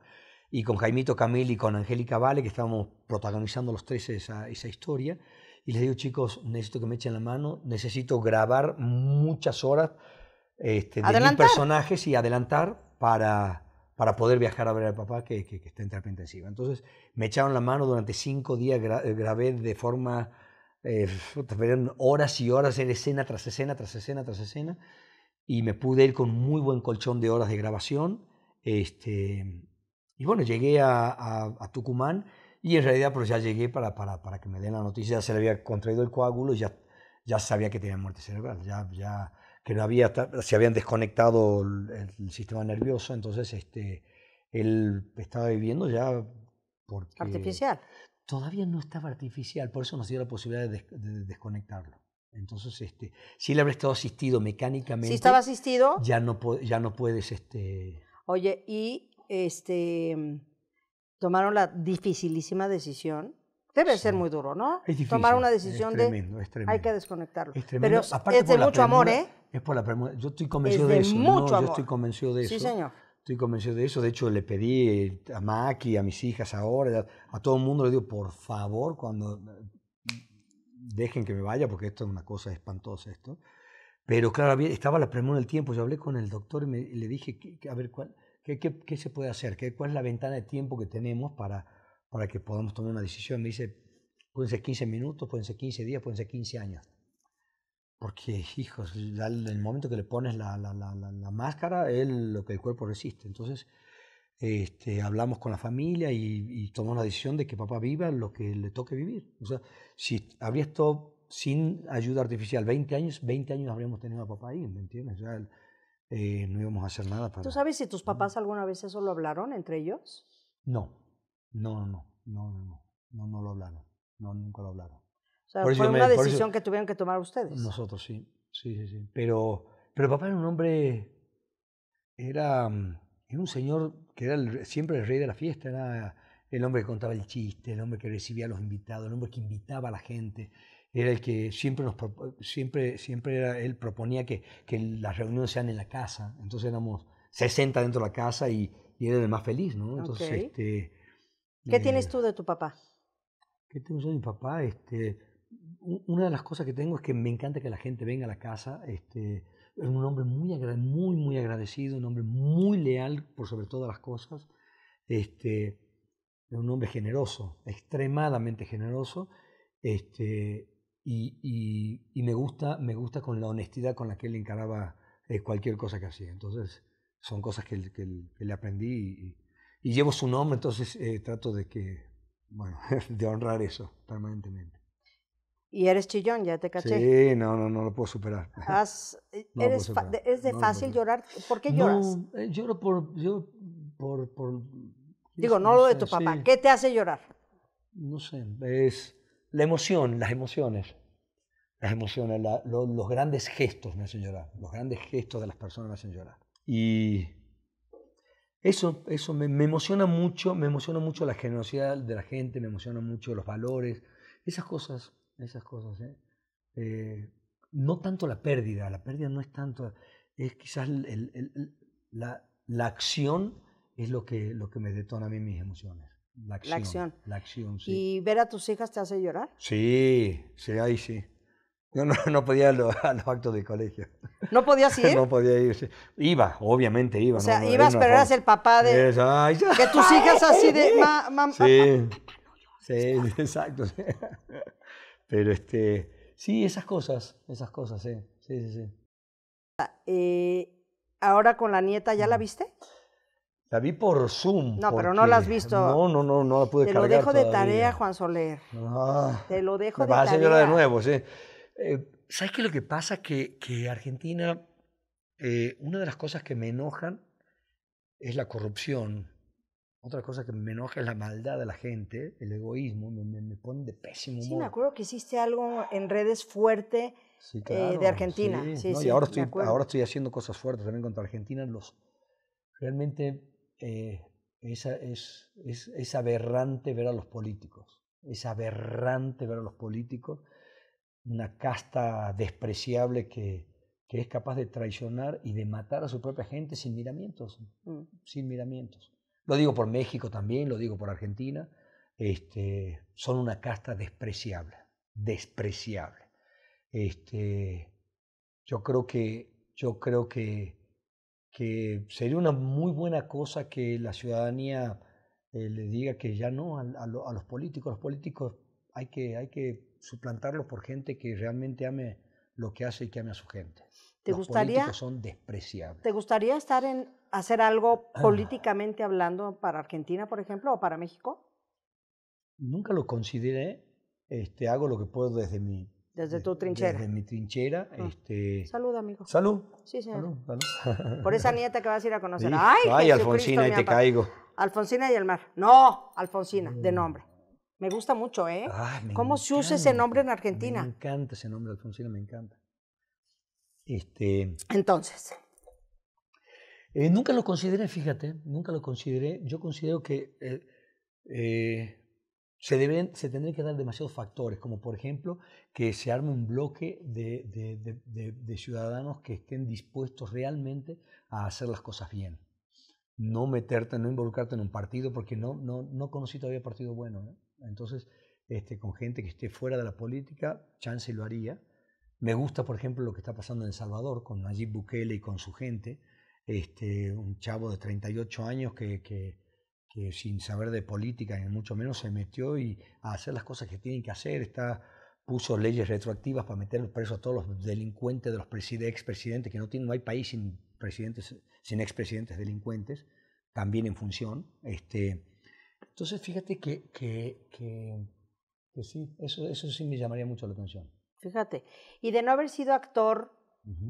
y con Jaimito Camil y con Angélica Vale, que estábamos protagonizando los tres esa, esa historia, y les digo, chicos, necesito que me echen la mano, necesito grabar muchas horas este, de mis personajes y adelantar para para poder viajar a ver al papá que, que, está en terapia intensiva. Entonces me echaron la mano durante cinco días, eh, grabé de forma eh, horas y horas, en escena tras escena, tras escena, tras escena, y me pude ir con muy buen colchón de horas de grabación. Este, y bueno, llegué a, Tucumán y en realidad pues ya llegué para, para, para, que me den la noticia, ya se le había contraído el coágulo y ya, ya sabía que tenía muerte cerebral, ya, ya que no había, se habían desconectado el, sistema nervioso, entonces este, él estaba viviendo ya por Artificial. Todavía no estaba artificial, por eso nos dio la posibilidad de, desconectarlo. Entonces, este, si él habría estado asistido mecánicamente... Si estaba asistido... Ya no, ya no puedes... Este... Oye, y este, tomaron la dificilísima decisión Debe ser muy duro, ¿no? Es difícil, Tomar una decisión es tremendo, de... Es tremendo. Hay que desconectarlo. Es tremendo. Pero Aparte es de mucho amor, ¿eh? Es por la premura. Yo estoy convencido es de, eso. Mucho amor. Yo estoy convencido de eso. Sí, señor. Estoy convencido de eso. De hecho, le pedí eh, a Maki, a mis hijas ahora, a todo el mundo, le digo, por favor, cuando mm, dejen que me vaya, porque esto es una cosa espantosa esto. Pero claro, estaba la premura del tiempo. Yo hablé con el doctor y, le dije, a ver, ¿cuál, qué, qué, se puede hacer? ¿Qué, ¿Cuál es la ventana de tiempo que tenemos para para que podamos tomar una decisión. Me dice, pueden ser 15 minutos, pueden ser 15 días, pueden ser 15 años. Porque, hijos, el momento que le pones la, la, la, la, máscara es lo que el cuerpo resiste. Entonces, este, hablamos con la familia y, tomamos la decisión de que papá viva lo que le toque vivir. O sea, si habría estado sin ayuda artificial 20 años, 20 años habríamos tenido a papá ahí, ¿me entiendes? O sea, eh, no íbamos a hacer nada para... ¿Tú sabes si tus papás alguna vez eso lo hablaron entre ellos? No, no, no, no, no, no, no, lo hablaron, no, nunca lo hablaron. O sea, fue una decisión que tuvieron que tomar ustedes. Nosotros, sí, sí, sí, sí. Pero, pero papá era un hombre, mm, era, un señor que era el, siempre el rey de la fiesta, era el hombre que contaba el chiste, el hombre que recibía a los invitados, el hombre que invitaba a la gente era el que siempre nos siempre siempre era, él proponía que, que, las reuniones sean en la casa entonces éramos 60 dentro de la casa y, era el más feliz no entonces este ¿Qué tienes eh, tú de tu papá? ¿Qué tengo yo de mi papá? Este, una de las cosas que tengo es que me encanta que la gente venga a la casa. Este, es un hombre muy, muy, muy agradecido, un hombre muy leal por sobre todas las cosas. Este, es un hombre generoso, extremadamente generoso. Este, y, me, gusta, me gusta con la honestidad con la que él encaraba eh, cualquier cosa que hacía. Entonces, son cosas que, que le aprendí y, y llevo su nombre, entonces eh, trato de que, bueno, de honrar eso permanentemente. Y eres chillón, ya te caché. Sí, no, no, no lo puedo superar. Eh, eres ¿Es de fácil llorar? ¿Por qué lloras? Eh, lloro por, yo, por, Digo, no, lo de tu papá. ¿Qué te hace llorar? No sé, es la emoción, las emociones. Las emociones, los grandes gestos me hacen llorar. Los grandes gestos de las personas me hacen llorar. Y eso, eso me, emociona mucho, me emociona mucho la generosidad de la gente, me emociona mucho los valores, esas cosas, esas cosas. ¿eh? Eh, no tanto la pérdida, la pérdida no es tanto, es quizás la, acción es lo que, lo que me detona a mí mis emociones. La acción. La acción. ¿Y ver a tus hijas te hace llorar? Sí, sí, ahí sí. Yo no, no podía ir los, a los, actos de colegio. ¿No podías ir? No podía ir. Iba, obviamente iba. O sea, ibas, pero eras el papá de... Que tus hijas así de... Ma, sí, ah, ah". sí, exacto. Pero este... Sí, esas cosas, esas cosas, sí. Sí, sí, sí. Ah, eh, ahora con la nieta, ¿ya la viste? La vi por Zoom. No, pero no la has visto. No, no, no, no la pude Te Te lo dejo de tarea, Juan Soler. Te lo dejo de tarea. Va a hacer de nuevo, sí. Eh, ¿Sabes qué? Lo que pasa que, que Argentina, eh, una de las cosas que me enojan es la corrupción. Otra cosa que me enoja es la maldad de la gente, el egoísmo, me, me, de pésimo humor. Sí, me acuerdo que hiciste algo en redes fuerte eh, de Argentina. Sí, sí, y ahora estoy, ahora estoy haciendo cosas fuertes también contra Argentina. Los, realmente eh, esa, es, es, es aberrante ver a los políticos. Es aberrante ver a los políticos una casta despreciable que, que es capaz de traicionar y de matar a su propia gente sin miramientos, mm. sin miramientos. Lo digo por México también, lo digo por Argentina, este, son una casta despreciable, despreciable. Este, yo creo que, yo creo que, que sería una muy buena cosa que la ciudadanía eh, le diga que ya no a, a los políticos, los políticos hay que, hay que suplantarlos por gente que realmente ame lo que hace y que ame a su gente. ¿Te Los políticos son despreciables. ¿Te gustaría estar en hacer algo políticamente hablando para Argentina, por ejemplo, o para México? Nunca lo consideré. Este, hago lo que puedo desde mi desde tu trinchera. Desde mi trinchera. Ah. Este... Salud, amigo. Salud. Sí, señor. Por esa nieta que vas a ir a conocer. Ay, Ay Alfonsina, y te caigo. Alfonsina y el mar. No, Alfonsina, de mm. nombre. Me gusta mucho, ¿eh? ¿Cómo se usa ese nombre en Argentina? Me encanta ese nombre, Alfonsina, me encanta. Este, Entonces. Eh, nunca lo consideré, fíjate, nunca lo consideré. Yo considero que eh, eh, se, deben, se tendrían que dar demasiados factores, como por ejemplo que se arme un bloque de ciudadanos que estén dispuestos realmente a hacer las cosas bien no meterte, no involucrarte en un partido, porque no, no, no conocí todavía partido bueno. Entonces, este, con gente que esté fuera de la política, chance lo haría. Me gusta, por ejemplo, lo que está pasando en El Salvador con Nayib Bukele y con su gente. Este, un chavo de 38 años que, que, que sin saber de política, ni mucho menos, se metió y a hacer las cosas que tienen que hacer. Está, puso leyes retroactivas para meter presos a todos los delincuentes de los expresidentes, que no, tiene no hay país sin presidentes, sin expresidentes delincuentes, también en función. Este, entonces, fíjate que, sí, eso, eso sí me llamaría mucho la atención. Fíjate, y de no haber sido actor,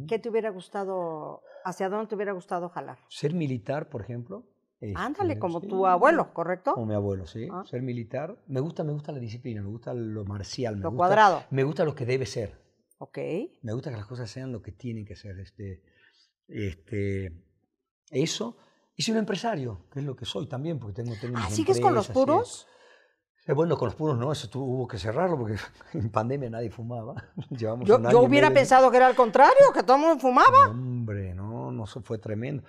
¿qué te hubiera gustado, hacia dónde te hubiera gustado jalar? Ser militar, por ejemplo. Este, Ándale, como tu abuelo, ¿correcto? Como mi abuelo, sí. Ah. Ser militar. Me gusta, me gusta la disciplina, me gusta lo marcial. Me lo cuadrado. Me gusta lo que debe ser. Ok. Me gusta que las cosas sean lo que tienen que ser. Este, este, eso. Y soy un empresario, que es lo que soy también, porque tengo... tengo que ah, es con los puros? Eh, bueno, con los puros no, eso tuvo, hubo que cerrarlo porque en pandemia nadie fumaba. yo, yo hubiera pensado que era al contrario, que todo el mundo fumaba. hombre, no, no, fue tremendo.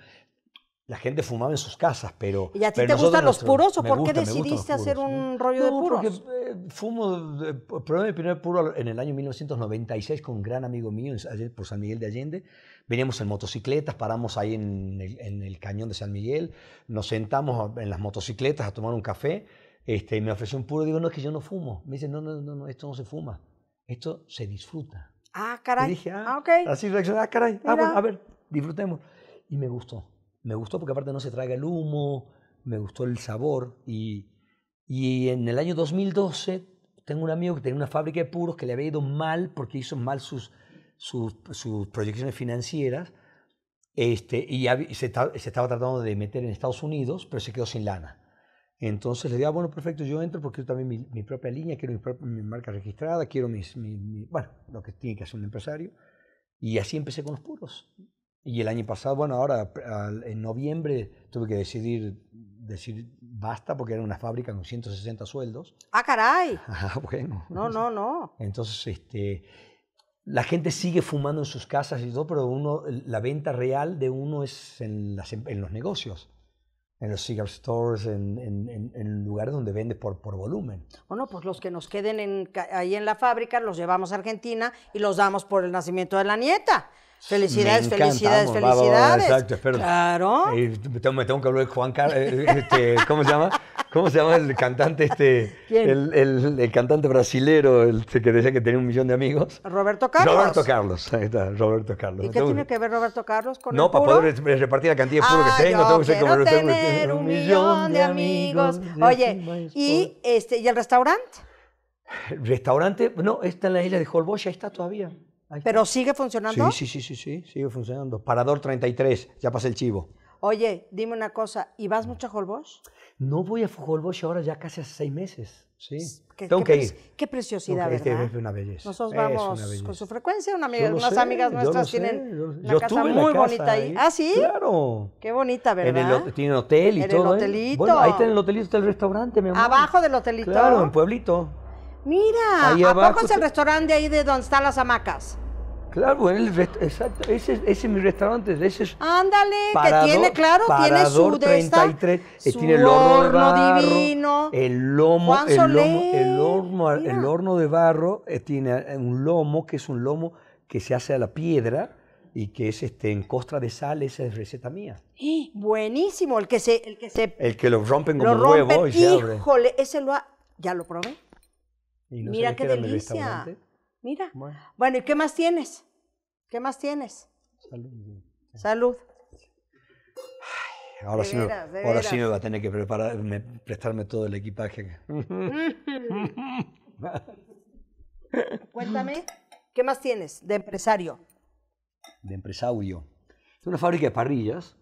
La gente fumaba en sus casas, pero... ¿Y a ti te gustan los puros o por qué decidiste hacer un rollo de puros? Porque eh, fumo, probé mi primer puro en el año 1996 con un gran amigo mío por San Miguel de Allende veníamos en motocicletas, paramos ahí en el, cañón de San Miguel, nos sentamos en las motocicletas a tomar un café, este, me ofreció un puro, digo, no, es que yo no fumo. Me dice, no, no, no, esto no se fuma, esto se disfruta. Ah, caray. Y dije, ah, ah, ok. Así reaccionó, ah, caray, ah, a ver, disfrutemos. Y me gustó, me gustó porque aparte no se traga el humo, me gustó el sabor y, y en el año 2012 tengo un amigo que tenía una fábrica de puros que le había ido mal porque hizo mal sus sus, proyecciones financieras este, y, se, se, estaba tratando de meter en Estados Unidos, pero se quedó sin lana. Entonces le dije, ah, bueno, perfecto, yo entro porque yo también mi, propia línea, quiero mi, marca registrada, quiero mis, bueno, lo que tiene que hacer un empresario. Y así empecé con los puros. Y el año pasado, bueno, ahora en noviembre tuve que decidir decir basta porque era una fábrica con 160 sueldos. Ah, caray. Ah, bueno. No, no, no. Entonces, este, la gente sigue fumando en sus casas y todo, pero uno, la venta real de uno es en, em, los negocios, en los cigar stores, en, lugares donde vende por, por, volumen. Bueno, pues los que nos queden ahí en la fábrica los llevamos a Argentina y los damos por el nacimiento de la nieta. Felicidades, felicidades, felicidades. exacto, espero. Claro. Y tengo, me tengo que hablar de Juan Carlos. Eh, eh, este, ¿Cómo se llama? ¿Cómo se llama el cantante este? ¿Quién? El, cantante brasilero, el que decía que tenía un millón de amigos. Roberto Carlos. Roberto Carlos, ahí está, Roberto Carlos. ¿Y qué tiene que ver Roberto Carlos con no, el puro? No, para poder repartir la cantidad de puro que ah, tengo, tengo que ser tener un millón de amigos. Oye, y este, ¿y el restaurante? Restaurante, no, está en la isla de Holbox, ahí está todavía. ¿Pero sigue funcionando? Sí, sí, sí, sí, sigue funcionando. Parador 33, ya pasé el chivo. Oye, dime una cosa, ¿y vas mucho a Holbox? No voy a Holbox ahora ya casi hace seis meses. Sí. ¿Qué, Tengo que ir. Qué preciosidad, ¿verdad? Es una belleza. Nosotros vamos con su frecuencia. unas amigas nuestras tienen yo, una casa muy bonita ahí. ¿eh? ¿Ah, sí? Claro. Qué bonita, ¿verdad? En el, tienen hotel y todo. En el ¿eh? hotelito. Bueno, ahí está el hotelito está el restaurante, mi amor. Abajo del hotelito. Claro, en Pueblito. Mira, ¿a abajo, poco es el restaurante ahí de donde están las hamacas? Claro, bueno, el exacto, ese, es mi restaurante, ese es... Ándale, que tiene, claro, tiene su de 33, eh, el horno, de barro, divino, el lomo, el lomo, el horno, el horno de barro, eh, tiene eh, un lomo que es un lomo que se hace a la piedra y que es este en costra de sal, esa es receta mía. buenísimo, el que se el que se el que lo rompen como lo huevo y se abre. Híjole, ese lo ha, ya lo probé. Mira qué delicia. Mira. Bueno. ¿y qué más tienes? ¿Qué más tienes? Salud. Salud. ahora, sí me, ahora va a tener que prepararme, prestarme todo el equipaje. Cuéntame, ¿qué más tienes de empresario? De empresario. Es una fábrica de parrillas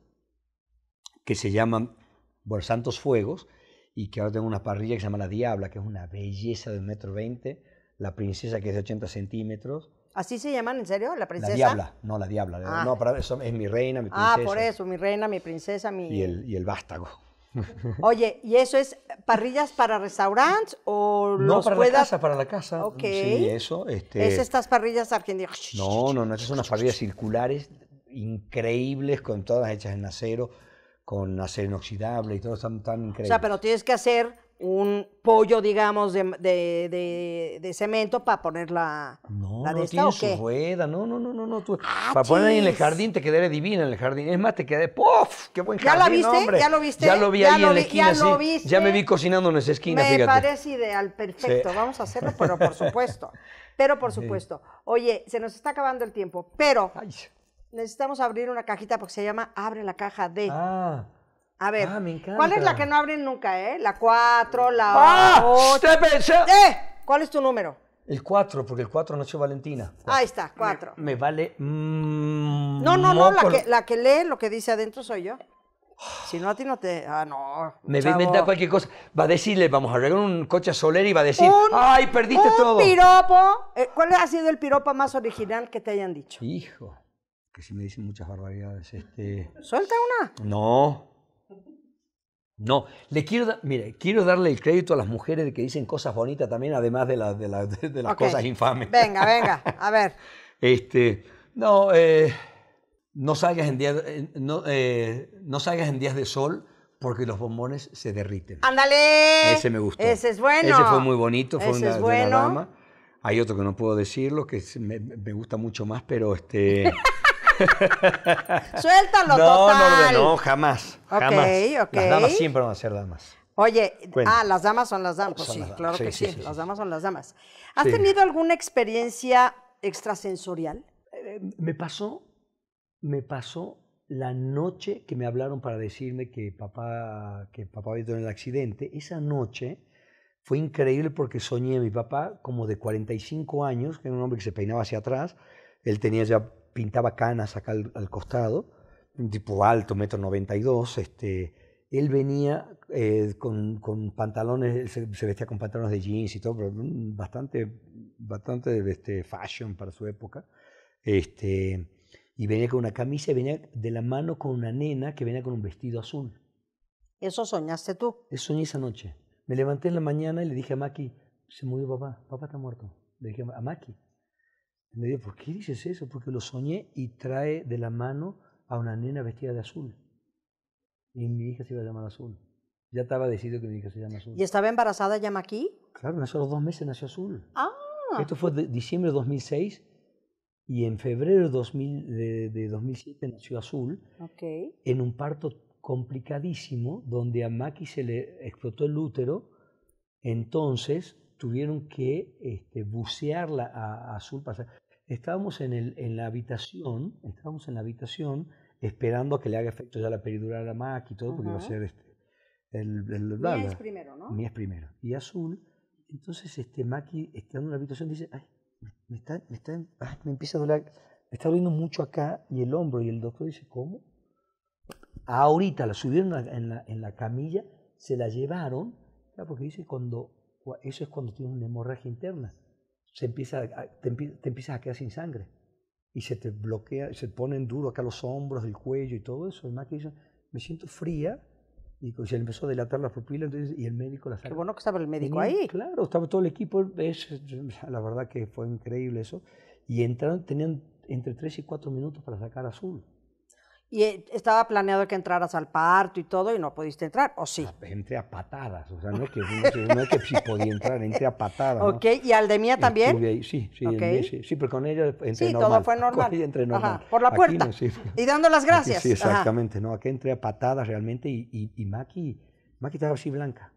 que se llama Santos Fuegos y que ahora tengo una parrilla que se llama La Diabla, que es una belleza de un metro veinte la princesa que es de 80 centímetros. ¿Así se llaman en serio? ¿La princesa? La diabla, no, la diabla. Ah. No, para eso es mi reina, mi ah, princesa. Ah, por eso, mi reina, mi princesa, mi... Y el, vástago. Oye, ¿y eso es parrillas para restaurantes o no, para la casa, para la casa. Ok. Sí, eso. Este ¿Es estas parrillas argentinas? No, no, no, esas son unas parrillas circulares increíbles, con todas hechas en acero, con acero inoxidable y todo, están tan increíbles. O sea, pero tienes que hacer un pollo, digamos, de, de, cemento para poner la, no, de no esta, ¿o su rueda, no, no, no, no, no. Tú, ah, para poner en el jardín te quedaré divina en el jardín. Es más, te quedé. ¡puf! ¡Qué buen jardín, ¿Ya la viste? ¿Ya lo viste? Ya lo vi ahí en la esquina, ya, lo viste. ya me vi cocinando en esa esquina, me parece ideal, perfecto, vamos a hacerlo, pero por supuesto, pero por supuesto. Oye, se nos está acabando el tiempo, pero necesitamos abrir una cajita porque se llama Abre la caja de... Ah. A ver, ah, ¿cuál es la que no abren nunca, eh? La 4, la ¡Ah! pensé! ¡Eh! ¿Cuál es tu número? El 4, porque el 4 no es Valentina. Ahí está, 4. Me, vale. Mm, no, no, no, la que, lee lo que dice adentro soy yo. Si no, a ti no te. Ah, no. Me va a inventar cualquier cosa. Va a decirle, vamos a arreglar un coche a Soler y va a decir, ¡ay, perdiste un todo! piropo! Eh, ¿Cuál ha sido el piropo más original que te hayan dicho? Hijo, que si me dicen muchas barbaridades. Este... Suelta una. No. No, le quiero, mire, quiero darle el crédito a las mujeres de que dicen cosas bonitas también, además de, de, las cosas infames. Venga, venga, a ver. este, no, eh, no, salgas en día, eh, eh, no, salgas en días de sol porque los bombones se derriten. ¡Ándale! Ese me gustó. Ese es bueno. Ese fue muy bonito, fue Ese una, Hay otro que no puedo decirlo, que me, me gusta mucho más, pero este... Suéltalo, no, total. No, no, no, jamás. jamás. ok. Las damas siempre van a ser damas. Oye, ah, las damas son las damas. Pues sí, claro que sí, las damas son las damas. ¿Has tenido alguna experiencia extrasensorial? Eh, me pasó, me pasó la noche que me hablaron para decirme que papá, que papá había tenido el accidente. Esa noche fue increíble porque soñé a mi papá como de 45 años, que era un hombre que se peinaba hacia atrás. Él tenía ya pintaba canas acá al, costado, un tipo alto, metro 92, este, él venía eh, con, pantalones, se, vestía con pantalones de jeans y todo, pero bastante, bastante este, fashion para su época. Este, y venía con una camisa y venía de la mano con una nena que venía con un vestido azul. ¿Eso soñaste tú? Eso soñé esa noche. Me levanté en la mañana y le dije a Maki, se murió papá, papá está muerto. Le dije a Maki, me dijo, ¿por qué dices eso? Porque lo soñé y trae de la mano a una nena vestida de azul. Y mi hija se iba a llamar azul. Ya estaba decidido que mi hija se llama azul. ¿Y estaba embarazada ya aquí? Claro, nació a los dos meses, nació azul. Ah. Esto fue de diciembre de 2006 y en febrero de, 2007 nació azul. Okay. En un parto complicadísimo donde a Maki se le explotó el útero. Entonces tuvieron que este, bucearla a, a azul. Para estábamos en, el, en la habitación, estábamos en la habitación esperando a que le haga efecto ya la peridural a la Mac y todo, porque va iba a ser este, el, el, es primero, ¿no? Mi es primero. Y azul. Entonces, este Maki, estando en la habitación, dice, ay, me, está, me, está, me empieza a doler, me está doliendo mucho acá y el hombro. Y el doctor dice, ¿cómo? Ahorita la subieron en la, en la camilla, se la llevaron, porque dice, cuando, eso es cuando tiene una hemorragia interna empieza te, empiezas a quedar sin sangre y se te bloquea, se ponen duro acá los hombros, el cuello y todo eso. Además, que dice, me siento fría y se le empezó a delatar la pupilas entonces, y el médico la sacó. bueno que estaba el médico ahí. Claro, estaba todo el equipo. la verdad que fue increíble eso. Y entraron, tenían entre 3 y 4 minutos para sacar azul. Y eh, estaba planeado que entraras al parto y todo y no pudiste entrar, ¿o sí? Ah, pues, entré a patadas, o sea, no que, no, que si podía entrar, entré a patadas. Ok, ¿y al de mía también? sí, sí, sí, sí, pero con ella entré normal. Sí, todo fue normal. por la puerta. y dando las gracias. sí, exactamente, no, aquí entré a patadas realmente y, y, Maki, estaba así blanca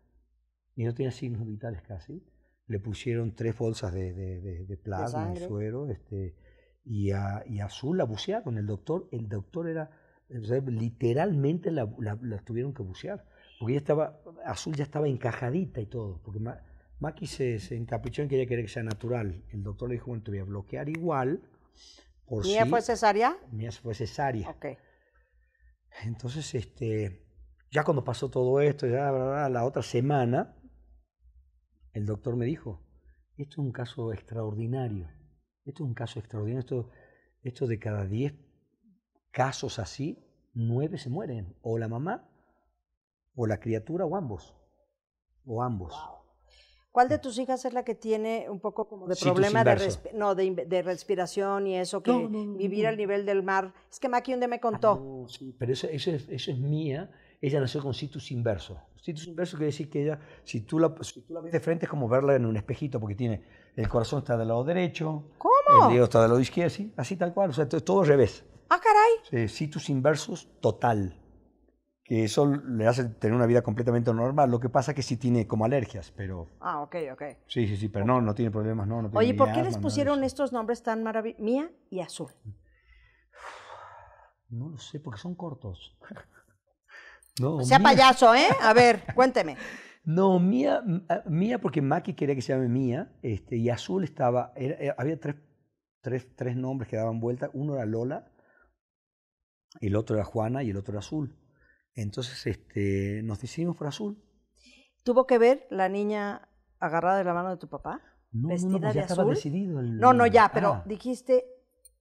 y no tenía signos vitales casi. Le pusieron tres bolsas de, de, de, plasma, suero, este, y, a, y Azul la con El doctor, el doctor era literalmente la, tuvieron que bucear, porque ya estaba, Azul ya estaba encajadita y todo, porque Maki se, encaprichó en que ella quería que sea natural. El doctor le dijo, bueno, te voy a bloquear igual. Por ¿Mía fue cesárea? Mía fue cesárea. Entonces, este, ya cuando pasó todo esto, ya la otra semana, el doctor me dijo, esto es un caso extraordinario, esto es un caso extraordinario, esto, esto de cada 10 casos así, nueve se mueren, o la mamá, o la criatura, o ambos, o ambos. ¿Cuál de tus hijas es la que tiene un poco como de problema de, respiración y eso, que vivir al nivel del mar? Es que Maki un me ah, contó. sí, pero eso, es, mía. Ella nació con situs inverso. Situs inverso quiere decir que ella, si tú, la, ves de frente, es como verla en un espejito, porque tiene el corazón está del lado derecho, el dedo está del lado izquierdo, así, tal cual, o sea, todo revés. Ah, caray. Sí, tus inversos total, que eso le hace tener una vida completamente normal. Lo que pasa es que sí tiene como alergias, pero... Ah, ok, ok. Sí, sí, sí, pero no, no tiene problemas, no. Oye, ¿por qué les pusieron estos nombres tan maravillosos? Mía y Azul. No lo sé, porque son cortos. No, sea payaso, ¿eh? A ver, cuénteme. No, Mía, mm, Mía porque Maki quería que se llame Mía, este, y Azul estaba, eh, había tres, tres, tres nombres que daban vuelta. Uno era Lola, el otro era Juana y el otro era Azul. Entonces este, nos decidimos por Azul. ¿Tuvo que ver la niña agarrada de la mano de tu papá? No, vestida no, no, pues ya estaba decidido. El, no, no, ya, ah. pero dijiste,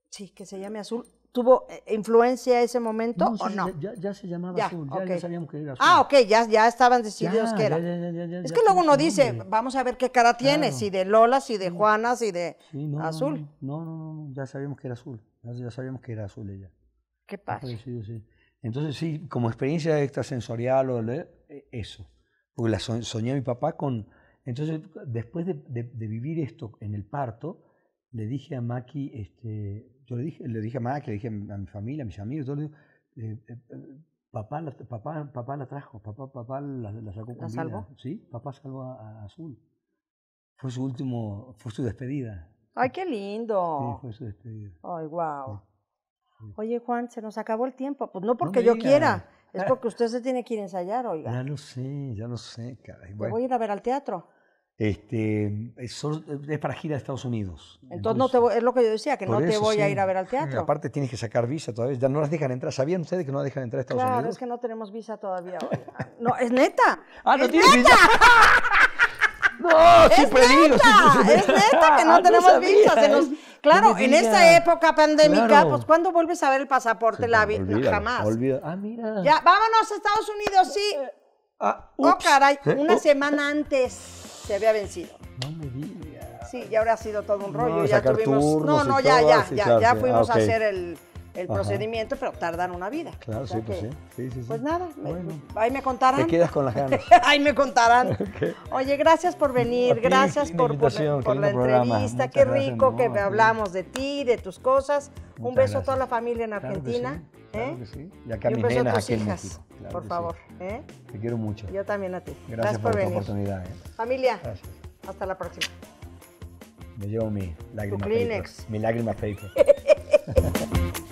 sí, que se llame Azul. ¿Tuvo eh, influencia ese momento o no? Ya, ya, se llamaba azul, ya, sabíamos que era azul. Ah, ok, ya, estaban decididos que era. es que luego uno dice, vamos a ver qué cara tiene, si de Lola, si de Juana, si de azul. No, no, no, ya sabíamos que era azul, ya, sabíamos que era azul ella. Ah, pues entonces, sí, como experiencia extrasensorial o e, eso. Porque la soñé a mi papá con... Entonces, después de, vivir esto en el parto, le dije a Maki, este, yo le dije, le dije a Maki, le dije a mi familia, a mis amigos, todo, le eh, eh, papá, la, papá, papá la trajo, papá, papá la, sacó con ¿La salvó? Sí, papá salvó a, Azul. Fue su último, fue su despedida. Ay, qué lindo. Sí, fue su despedida. Ay, wow. Oye, Juan, se nos acabó el tiempo. Pues no porque yo quiera, es ah. porque usted se tiene que ir a ensayar, oiga. Ya no sé, ya no sé, caray. voy a ir a ver al teatro. Este, eh, es, para gira a Estados Unidos. Entonces, no te voy, es lo que yo decía, que no te voy a ir a ver al teatro. Aparte tienes que sacar visa todavía, ya no las dejan entrar. ¿Sabían ustedes que no las dejan entrar a Estados Unidos? Claro, es que no tenemos visa todavía. Oiga. No, es neta. Ah, no tienes visa es neta, es neta que no, ah, tenemos visas. claro, en esta época pandémica, pues ¿cuándo vuelves a ver el pasaporte? la Jamás. Ah, mira. Ya, vámonos a Estados Unidos, sí. Ah, oh, caray, ¿Eh? una oh. semana antes se había vencido. No me digas. Sí, ya habría sido todo un rollo. ya tuvimos. no, no, ya, ya, ya, ya fuimos ah, a hacer el el procedimiento, pero tardan una vida. Claro, sí, pues sí. Sí, sí, sí. Pues nada, bueno, me, ahí me contarán. Te quedas con las ganas. ahí me contarán. Oye, gracias por venir, gracias por, la entrevista, qué rico que hablamos de ti, de tus cosas. un beso a toda la familia en Argentina. ¿Eh? Claro sí. Y acá un beso a tus hijas, por favor. ¿eh? Te quiero mucho. Yo también a ti. Gracias, Gracias por, la oportunidad. ¿eh? Familia, Gracias. hasta la próxima. Me llevo mi lágrima. Tu Kleenex. Mi lágrima paper.